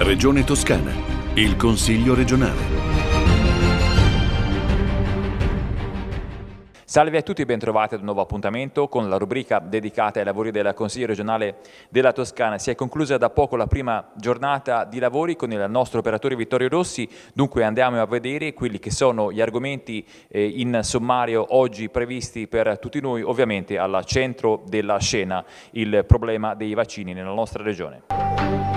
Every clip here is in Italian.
Regione Toscana, il Consiglio regionale. Salve a tutti e bentrovati ad un nuovo appuntamento con la rubrica dedicata ai lavori del Consiglio regionale della Toscana. Si è conclusa da poco la prima giornata di lavori con il nostro operatore Vittorio Rossi, dunque andiamo a vedere quelli che sono gli argomenti eh, in sommario oggi previsti per tutti noi, ovviamente al centro della scena il problema dei vaccini nella nostra regione.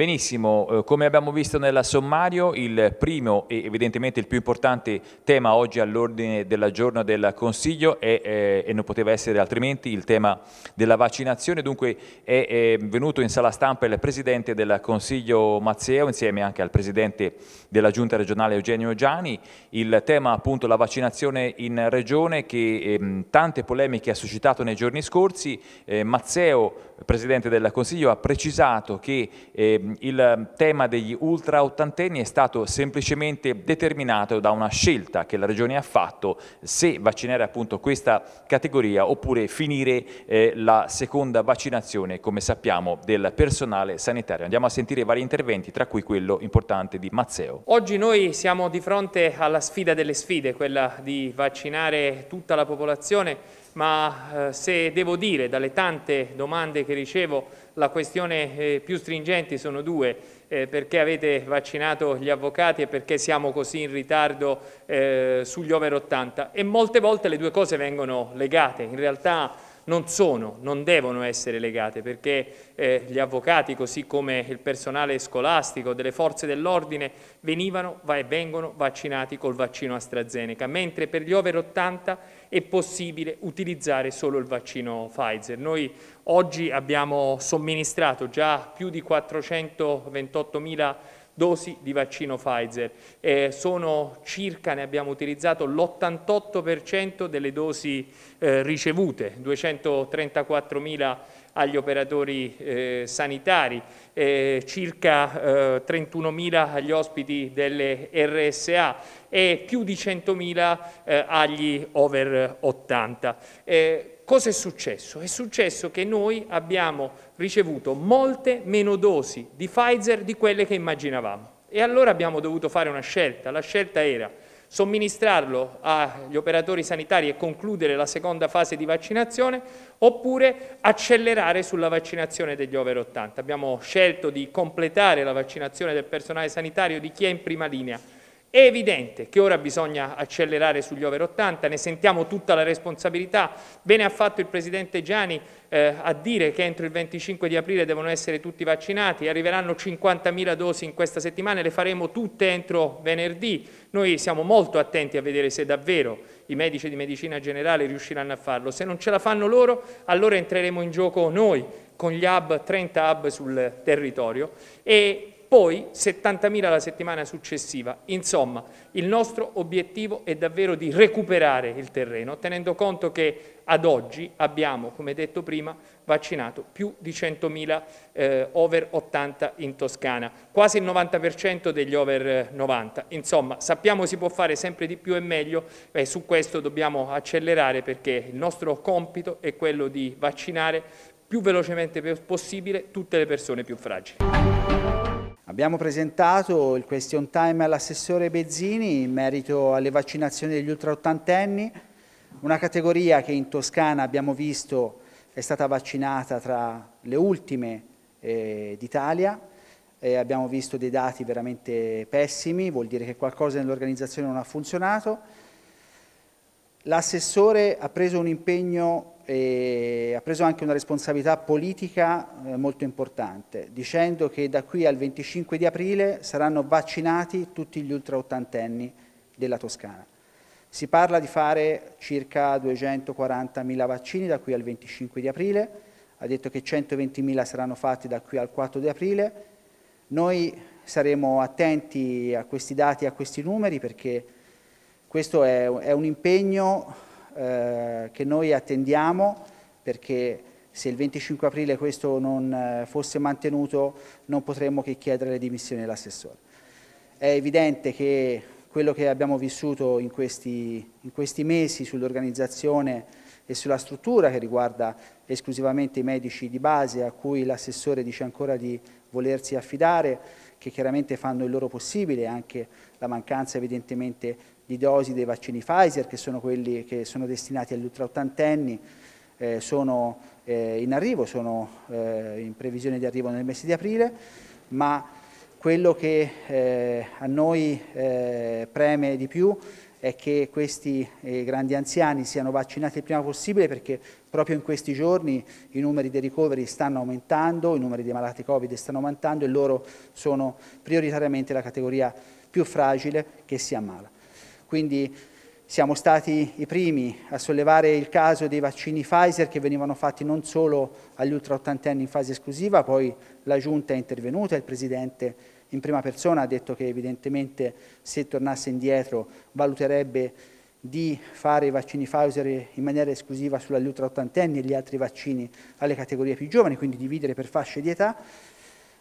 Benissimo, eh, come abbiamo visto nel sommario, il primo e evidentemente il più importante tema oggi all'ordine del giorno del Consiglio è, eh, e non poteva essere altrimenti, il tema della vaccinazione. Dunque è, è venuto in sala stampa il Presidente del Consiglio Mazzeo insieme anche al Presidente della Giunta regionale Eugenio Giani. Il tema appunto la vaccinazione in Regione che eh, tante polemiche ha suscitato nei giorni scorsi. Eh, Mazzeo, Presidente del Consiglio, ha precisato che ehm, il tema degli ultra ottantenni è stato semplicemente determinato da una scelta che la Regione ha fatto se vaccinare appunto questa categoria oppure finire eh, la seconda vaccinazione, come sappiamo, del personale sanitario. Andiamo a sentire vari interventi, tra cui quello importante di Mazzeo. Oggi noi siamo di fronte alla sfida delle sfide, quella di vaccinare tutta la popolazione ma eh, se devo dire dalle tante domande che ricevo la questione eh, più stringente sono due, eh, perché avete vaccinato gli avvocati e perché siamo così in ritardo sugli over 80 e molte volte le due cose vengono legate, in realtà non sono, non devono essere legate perché eh, gli avvocati così come il personale scolastico delle forze dell'ordine venivano va e vengono vaccinati col vaccino AstraZeneca, mentre per gli over 80 è possibile utilizzare solo il vaccino Pfizer. Noi oggi abbiamo somministrato già più di 428 mila dosi di vaccino Pfizer. Eh, sono circa, ne abbiamo utilizzato l'88% delle dosi eh, ricevute, 234.000 agli operatori eh, sanitari, eh, circa 31.000 eh, agli ospiti delle RSA e più di 100.000 eh, agli over 80. Cosa è successo? È successo che noi abbiamo ricevuto molte meno dosi di Pfizer di quelle che immaginavamo. E allora abbiamo dovuto fare una scelta. La scelta era somministrarlo agli operatori sanitari e concludere la seconda fase di vaccinazione oppure accelerare sulla vaccinazione degli over 80. Abbiamo scelto di completare la vaccinazione del personale sanitario di chi è in prima linea è evidente che ora bisogna accelerare sugli over 80, ne sentiamo tutta la responsabilità. Bene ha fatto il Presidente Gianni eh, a dire che entro il 25 di aprile devono essere tutti vaccinati, arriveranno 50.000 dosi in questa settimana e le faremo tutte entro venerdì. Noi siamo molto attenti a vedere se davvero i medici di medicina generale riusciranno a farlo. Se non ce la fanno loro, allora entreremo in gioco noi con gli hub, 30 hub sul territorio e poi 70.000 la settimana successiva. Insomma, il nostro obiettivo è davvero di recuperare il terreno, tenendo conto che ad oggi abbiamo, come detto prima, vaccinato più di 100.000 eh, over 80 in Toscana, quasi il 90% degli over 90. Eh, Insomma, sappiamo si può fare sempre di più e meglio e su questo dobbiamo accelerare perché il nostro compito è quello di vaccinare più velocemente possibile tutte le persone più fragili. Abbiamo presentato il question time all'assessore Bezzini in merito alle vaccinazioni degli ultraottantenni, una categoria che in Toscana abbiamo visto è stata vaccinata tra le ultime eh, d'Italia, E abbiamo visto dei dati veramente pessimi, vuol dire che qualcosa nell'organizzazione non ha funzionato. L'assessore ha preso un impegno e ha preso anche una responsabilità politica eh, molto importante, dicendo che da qui al 25 di aprile saranno vaccinati tutti gli ultraottantenni della Toscana. Si parla di fare circa 240.000 vaccini da qui al 25 di aprile, ha detto che 120.000 saranno fatti da qui al 4 di aprile. Noi saremo attenti a questi dati, a questi numeri, perché questo è un impegno eh, che noi attendiamo perché se il 25 aprile questo non eh, fosse mantenuto non potremmo che chiedere le dimissioni dell'assessore. È evidente che quello che abbiamo vissuto in questi, in questi mesi sull'organizzazione e sulla struttura che riguarda esclusivamente i medici di base a cui l'assessore dice ancora di volersi affidare, che chiaramente fanno il loro possibile, anche la mancanza evidentemente di dosi dei vaccini Pfizer, che sono quelli che sono destinati agli ultraottantenni, eh, sono eh, in arrivo, sono eh, in previsione di arrivo nel mese di aprile, ma quello che eh, a noi eh, preme di più è che questi eh, grandi anziani siano vaccinati il prima possibile perché proprio in questi giorni i numeri dei ricoveri stanno aumentando, i numeri dei malati Covid stanno aumentando e loro sono prioritariamente la categoria più fragile che si ammala. Quindi siamo stati i primi a sollevare il caso dei vaccini Pfizer che venivano fatti non solo agli ultra ottantenni in fase esclusiva, poi la Giunta è intervenuta, il Presidente in prima persona ha detto che evidentemente se tornasse indietro valuterebbe di fare i vaccini Pfizer in maniera esclusiva sugli ultra ottantenni e gli altri vaccini alle categorie più giovani, quindi dividere per fasce di età.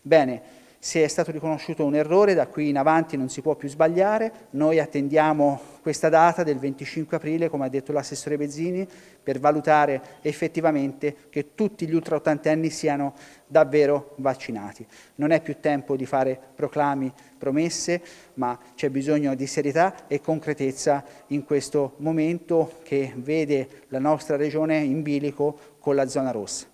Bene, se è stato riconosciuto un errore, da qui in avanti non si può più sbagliare. Noi attendiamo questa data del 25 aprile, come ha detto l'assessore Bezzini, per valutare effettivamente che tutti gli ultra ottantenni siano davvero vaccinati. Non è più tempo di fare proclami, promesse, ma c'è bisogno di serietà e concretezza in questo momento che vede la nostra regione in bilico con la zona rossa.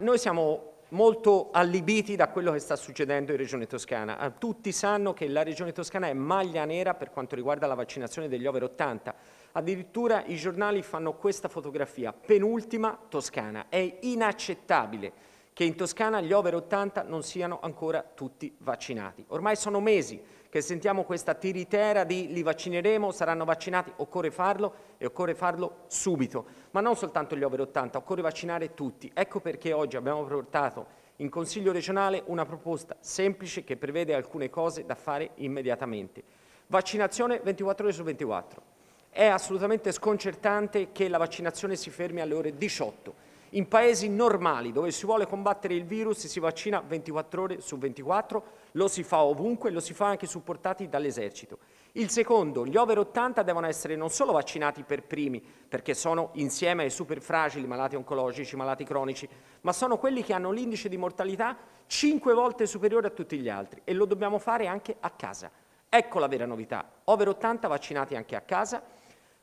Noi siamo molto allibiti da quello che sta succedendo in Regione Toscana. Ah, tutti sanno che la Regione Toscana è maglia nera per quanto riguarda la vaccinazione degli over 80. Addirittura i giornali fanno questa fotografia, penultima Toscana. È inaccettabile che in Toscana gli over 80 non siano ancora tutti vaccinati. Ormai sono mesi che sentiamo questa tiritera di li vaccineremo, saranno vaccinati, occorre farlo e occorre farlo subito, ma non soltanto gli over 80, occorre vaccinare tutti. Ecco perché oggi abbiamo portato in Consiglio regionale una proposta semplice che prevede alcune cose da fare immediatamente. Vaccinazione 24 ore su 24. È assolutamente sconcertante che la vaccinazione si fermi alle ore 18 in paesi normali dove si vuole combattere il virus si vaccina 24 ore su 24, lo si fa ovunque, lo si fa anche supportati dall'esercito. Il secondo, gli over 80 devono essere non solo vaccinati per primi, perché sono insieme ai super fragili, malati oncologici, malati cronici, ma sono quelli che hanno l'indice di mortalità 5 volte superiore a tutti gli altri e lo dobbiamo fare anche a casa. Ecco la vera novità, over 80 vaccinati anche a casa,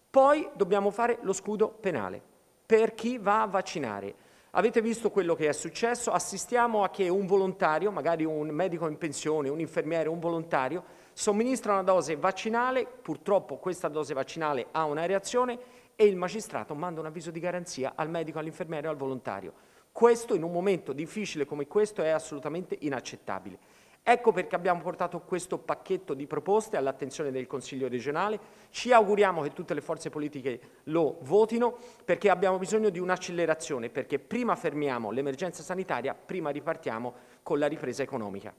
poi dobbiamo fare lo scudo penale per chi va a vaccinare. Avete visto quello che è successo? Assistiamo a che un volontario, magari un medico in pensione, un infermiere, un volontario, somministra una dose vaccinale, purtroppo questa dose vaccinale ha una reazione e il magistrato manda un avviso di garanzia al medico, all'infermiere e al volontario. Questo in un momento difficile come questo è assolutamente inaccettabile. Ecco perché abbiamo portato questo pacchetto di proposte all'attenzione del Consiglio regionale, ci auguriamo che tutte le forze politiche lo votino perché abbiamo bisogno di un'accelerazione, perché prima fermiamo l'emergenza sanitaria, prima ripartiamo con la ripresa economica.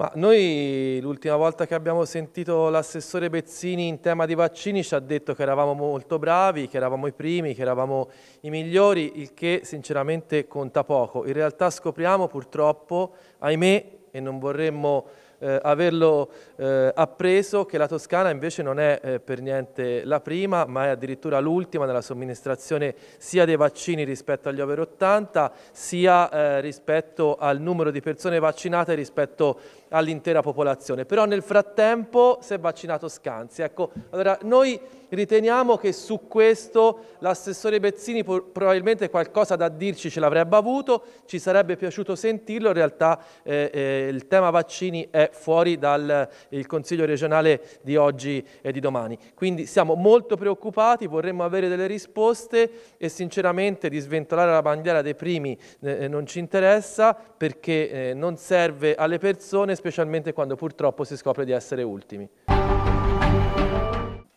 Ma noi l'ultima volta che abbiamo sentito l'assessore Bezzini in tema di vaccini ci ha detto che eravamo molto bravi, che eravamo i primi, che eravamo i migliori, il che sinceramente conta poco. In realtà scopriamo purtroppo, ahimè, e non vorremmo eh, averlo eh, appreso che la Toscana invece non è eh, per niente la prima, ma è addirittura l'ultima nella somministrazione sia dei vaccini rispetto agli over 80, sia eh, rispetto al numero di persone vaccinate rispetto all'intera popolazione. Però nel frattempo si è vaccinato Scanzi. Ecco, allora noi riteniamo che su questo l'assessore Bezzini probabilmente qualcosa da dirci ce l'avrebbe avuto, ci sarebbe piaciuto sentirlo, in realtà eh, eh, il tema vaccini è fuori dal eh, Consiglio regionale di oggi e di domani. Quindi siamo molto preoccupati, vorremmo avere delle risposte e sinceramente di sventolare la bandiera dei primi eh, eh, non ci interessa perché eh, non serve alle persone, specialmente quando purtroppo si scopre di essere ultimi.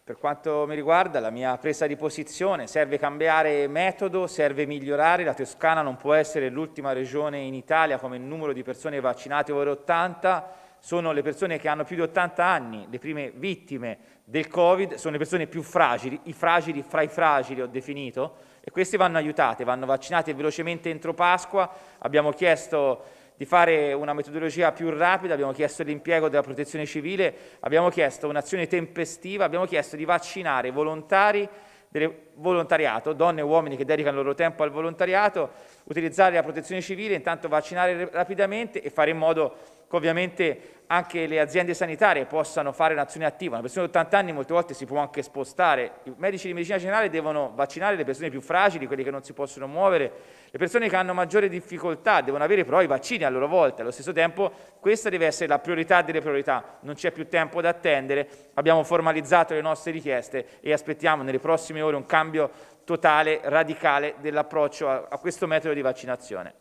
Per quanto mi riguarda, la mia presa di posizione serve cambiare metodo, serve migliorare. La Toscana non può essere l'ultima regione in Italia come numero di persone vaccinate over 80 sono le persone che hanno più di 80 anni, le prime vittime del Covid sono le persone più fragili, i fragili fra i fragili ho definito, e queste vanno aiutate, vanno vaccinate velocemente entro Pasqua, abbiamo chiesto di fare una metodologia più rapida, abbiamo chiesto l'impiego della protezione civile, abbiamo chiesto un'azione tempestiva, abbiamo chiesto di vaccinare volontari del volontariato, donne e uomini che dedicano il loro tempo al volontariato, utilizzare la protezione civile, intanto vaccinare rapidamente e fare in modo ovviamente anche le aziende sanitarie possano fare un'azione attiva. Una persona di 80 anni molte volte si può anche spostare. I medici di medicina generale devono vaccinare le persone più fragili, quelle che non si possono muovere, le persone che hanno maggiore difficoltà, devono avere però i vaccini a loro volta. Allo stesso tempo questa deve essere la priorità delle priorità. Non c'è più tempo da attendere, abbiamo formalizzato le nostre richieste e aspettiamo nelle prossime ore un cambio totale, radicale dell'approccio a, a questo metodo di vaccinazione.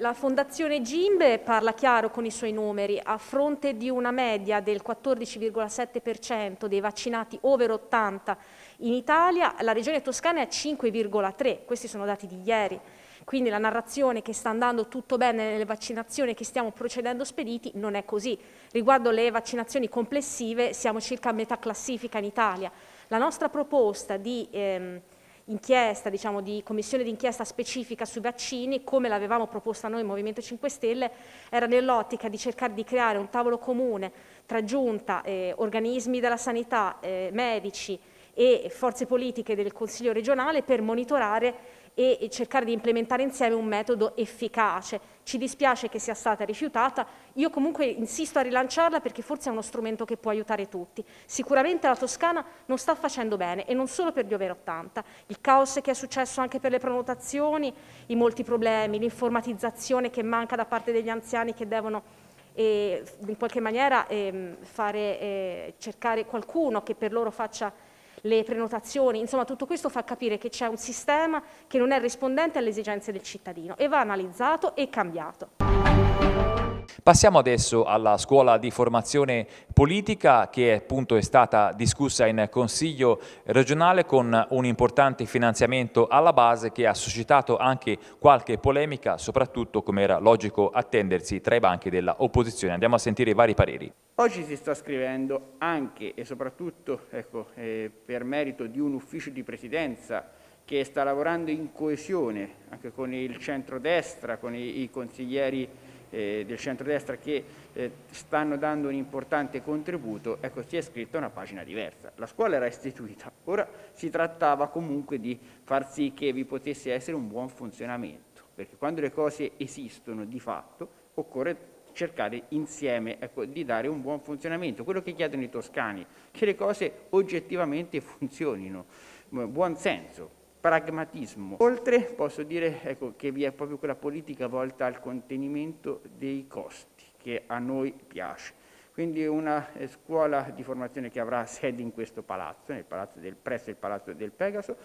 La Fondazione Gimbe parla chiaro con i suoi numeri. A fronte di una media del 14,7% dei vaccinati over 80 in Italia, la regione toscana è a 5,3%. Questi sono dati di ieri. Quindi la narrazione che sta andando tutto bene nelle vaccinazioni, che stiamo procedendo spediti, non è così. Riguardo le vaccinazioni complessive, siamo circa a metà classifica in Italia. La nostra proposta di... Ehm, inchiesta, diciamo di commissione d'inchiesta specifica sui vaccini, come l'avevamo proposta noi Movimento 5 Stelle, era nell'ottica di cercare di creare un tavolo comune tra giunta, eh, organismi della sanità, eh, medici e forze politiche del Consiglio regionale per monitorare e cercare di implementare insieme un metodo efficace ci dispiace che sia stata rifiutata, io comunque insisto a rilanciarla perché forse è uno strumento che può aiutare tutti. Sicuramente la Toscana non sta facendo bene e non solo per gli over 80. Il caos che è successo anche per le prenotazioni, i molti problemi, l'informatizzazione che manca da parte degli anziani che devono eh, in qualche maniera eh, fare, eh, cercare qualcuno che per loro faccia le prenotazioni, insomma tutto questo fa capire che c'è un sistema che non è rispondente alle esigenze del cittadino e va analizzato e cambiato. Passiamo adesso alla scuola di formazione politica che appunto è stata discussa in Consiglio regionale con un importante finanziamento alla base che ha suscitato anche qualche polemica, soprattutto come era logico attendersi tra i banchi dell'opposizione. Andiamo a sentire i vari pareri. Oggi si sta scrivendo anche e soprattutto ecco, eh, per merito di un ufficio di presidenza che sta lavorando in coesione anche con il centrodestra, con i, i consiglieri eh, del centrodestra che eh, stanno dando un importante contributo, ecco si è scritta una pagina diversa. La scuola era istituita, ora si trattava comunque di far sì che vi potesse essere un buon funzionamento, perché quando le cose esistono di fatto occorre cercare insieme ecco, di dare un buon funzionamento, quello che chiedono i toscani, che le cose oggettivamente funzionino, buon senso, pragmatismo. Oltre posso dire ecco, che vi è proprio quella politica volta al contenimento dei costi che a noi piace. Quindi una eh, scuola di formazione che avrà sede in questo palazzo, nel palazzo del, presso il Palazzo del Pegaso,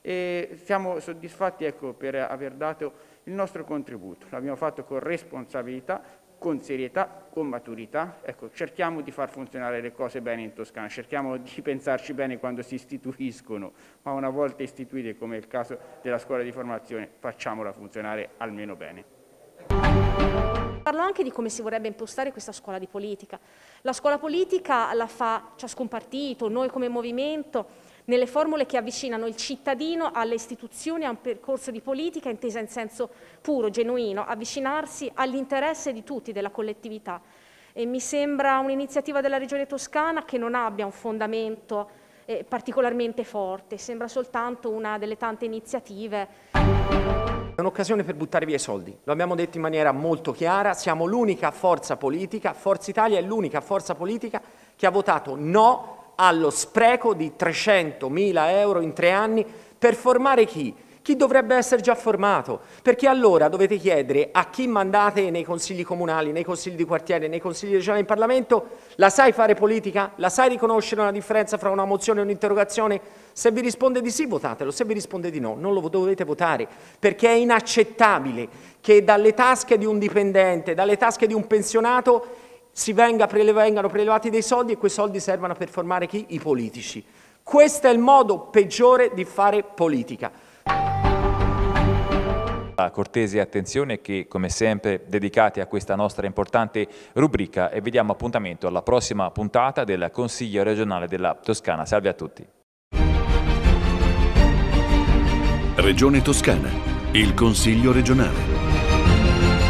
e siamo soddisfatti ecco, per aver dato il nostro contributo. L'abbiamo fatto con responsabilità, con serietà, con maturità, ecco, cerchiamo di far funzionare le cose bene in Toscana, cerchiamo di pensarci bene quando si istituiscono, ma una volta istituite, come è il caso della scuola di formazione, facciamola funzionare almeno bene. Parlo anche di come si vorrebbe impostare questa scuola di politica. La scuola politica la fa ciascun partito, noi come movimento, nelle formule che avvicinano il cittadino alle istituzioni a un percorso di politica intesa in senso puro, genuino, avvicinarsi all'interesse di tutti, della collettività. E mi sembra un'iniziativa della Regione Toscana che non abbia un fondamento eh, particolarmente forte, sembra soltanto una delle tante iniziative. È un'occasione per buttare via i soldi, lo abbiamo detto in maniera molto chiara, siamo l'unica forza politica, Forza Italia è l'unica forza politica che ha votato no allo spreco di 300.000 euro in tre anni per formare chi? Chi dovrebbe essere già formato? Perché allora dovete chiedere a chi mandate nei consigli comunali, nei consigli di quartiere, nei consigli regionali in Parlamento, la sai fare politica? La sai riconoscere una differenza fra una mozione e un'interrogazione? Se vi risponde di sì votatelo, se vi risponde di no non lo dovete votare, perché è inaccettabile che dalle tasche di un dipendente, dalle tasche di un pensionato si venga, prele, vengano prelevati dei soldi e quei soldi servano per formare chi? I politici. Questo è il modo peggiore di fare politica. La ah, cortese attenzione che, come sempre, dedicate a questa nostra importante rubrica e vediamo appuntamento alla prossima puntata del Consiglio regionale della Toscana. Salve a tutti. Regione Toscana, il Consiglio regionale.